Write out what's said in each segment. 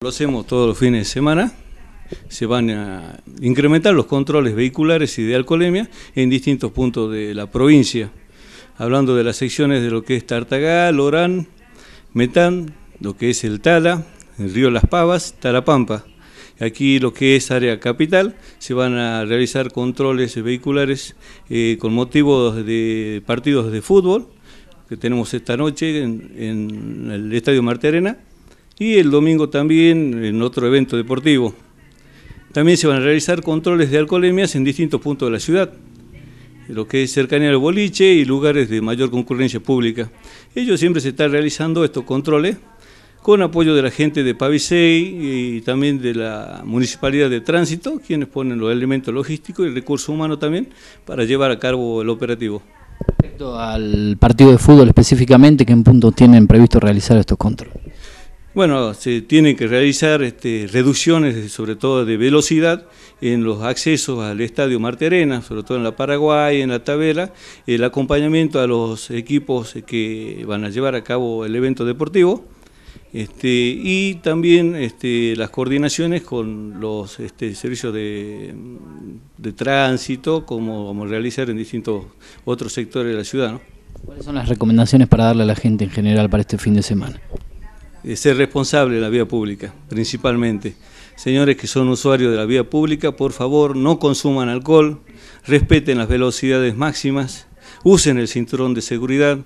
Lo hacemos todos los fines de semana. Se van a incrementar los controles vehiculares y de alcoholemia en distintos puntos de la provincia. Hablando de las secciones de lo que es Tartagá, Lorán, Metán, lo que es el Tala, el río Las Pavas, Tarapampa. Aquí lo que es área capital, se van a realizar controles vehiculares eh, con motivo de partidos de fútbol que tenemos esta noche en, en el Estadio Marte Arena y el domingo también en otro evento deportivo. También se van a realizar controles de alcoholemias en distintos puntos de la ciudad, lo que es cercanía al boliche y lugares de mayor concurrencia pública. Ellos siempre se están realizando estos controles con apoyo de la gente de Pavisei y también de la Municipalidad de Tránsito, quienes ponen los elementos logísticos y el recurso humano también para llevar a cabo el operativo. Respecto al partido de fútbol específicamente, ¿qué punto tienen previsto realizar estos controles? Bueno, se tienen que realizar este, reducciones, eh, sobre todo de velocidad, en los accesos al Estadio Marte Arena, sobre todo en la Paraguay, en la Tabela, el acompañamiento a los equipos eh, que van a llevar a cabo el evento deportivo. Este, y también este, las coordinaciones con los este, servicios de, mm, tránsito, como, a realizar en distintos otros sectores de la ciudad. ¿no? ¿Cuáles son las recomendaciones para darle a la gente en general para este fin de semana? Eh, ser responsable de la vía pública, principalmente. Señores que son usuarios de la vía pública, por favor, no consuman alcohol, respeten las velocidades máximas, usen el cinturón de seguridad,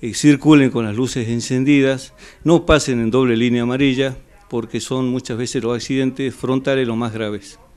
y eh, circulen con las luces encendidas, no pasen en doble línea amarilla, porque son muchas veces los accidentes frontales los más graves.